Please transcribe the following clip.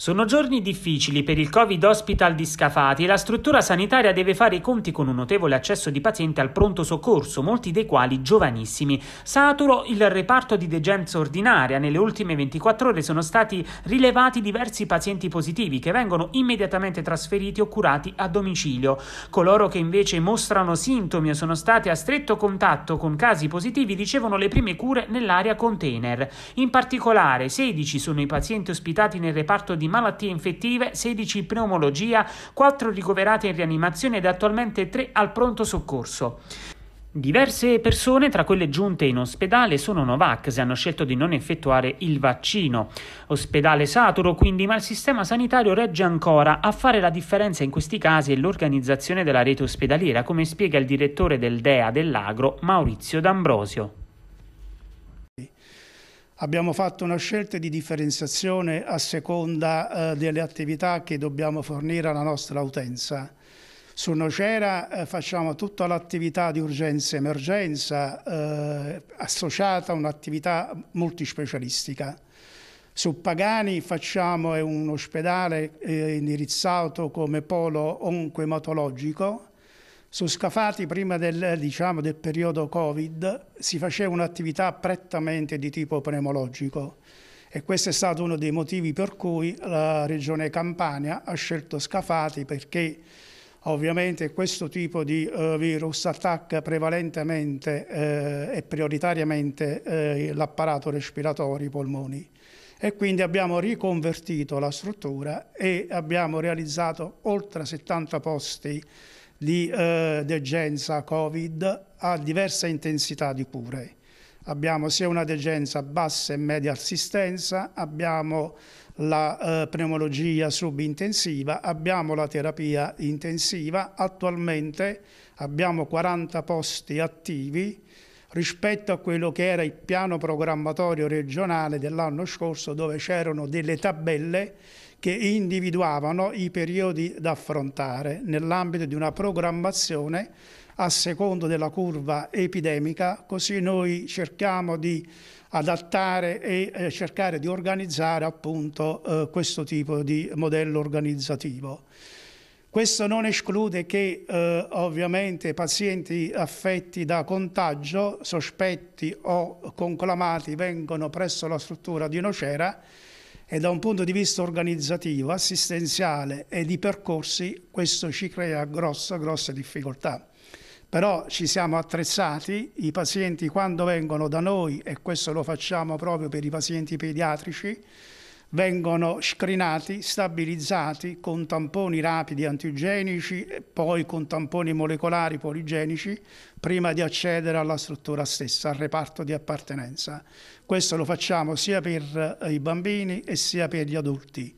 Sono giorni difficili per il Covid Hospital di Scafati e la struttura sanitaria deve fare i conti con un notevole accesso di pazienti al pronto soccorso, molti dei quali giovanissimi. Saturo il reparto di degenza ordinaria. Nelle ultime 24 ore sono stati rilevati diversi pazienti positivi che vengono immediatamente trasferiti o curati a domicilio. Coloro che invece mostrano sintomi o sono stati a stretto contatto con casi positivi ricevono le prime cure nell'area container. In particolare 16 sono i pazienti ospitati nel reparto di malattie infettive, 16 pneumologia, 4 ricoverate in rianimazione ed attualmente 3 al pronto soccorso. Diverse persone, tra quelle giunte in ospedale, sono Novak, se hanno scelto di non effettuare il vaccino. Ospedale saturo quindi, ma il sistema sanitario regge ancora. A fare la differenza in questi casi è l'organizzazione della rete ospedaliera, come spiega il direttore del DEA dell'Agro, Maurizio D'Ambrosio. Abbiamo fatto una scelta di differenziazione a seconda eh, delle attività che dobbiamo fornire alla nostra utenza. Su Nocera eh, facciamo tutta l'attività di urgenza e emergenza eh, associata a un'attività multispecialistica. Su Pagani facciamo eh, un ospedale eh, indirizzato come polo oncoematologico su Scafati, prima del, diciamo, del periodo Covid, si faceva un'attività prettamente di tipo pneumologico e questo è stato uno dei motivi per cui la regione Campania ha scelto Scafati perché Ovviamente questo tipo di eh, virus attacca prevalentemente eh, e prioritariamente eh, l'apparato respiratorio, i polmoni. E quindi abbiamo riconvertito la struttura e abbiamo realizzato oltre 70 posti di eh, degenza Covid a diversa intensità di cure. Abbiamo sia una degenza bassa e media assistenza, abbiamo la eh, pneumologia subintensiva, abbiamo la terapia intensiva. Attualmente abbiamo 40 posti attivi rispetto a quello che era il piano programmatorio regionale dell'anno scorso dove c'erano delle tabelle che individuavano i periodi da affrontare nell'ambito di una programmazione a secondo della curva epidemica, così noi cerchiamo di adattare e eh, cercare di organizzare appunto eh, questo tipo di modello organizzativo. Questo non esclude che eh, ovviamente pazienti affetti da contagio, sospetti o conclamati vengano presso la struttura di Nocera e da un punto di vista organizzativo, assistenziale e di percorsi questo ci crea grosse, grosse difficoltà. Però ci siamo attrezzati, i pazienti quando vengono da noi, e questo lo facciamo proprio per i pazienti pediatrici, vengono scrinati, stabilizzati con tamponi rapidi antigenici e poi con tamponi molecolari poligenici prima di accedere alla struttura stessa, al reparto di appartenenza. Questo lo facciamo sia per eh, i bambini e sia per gli adulti.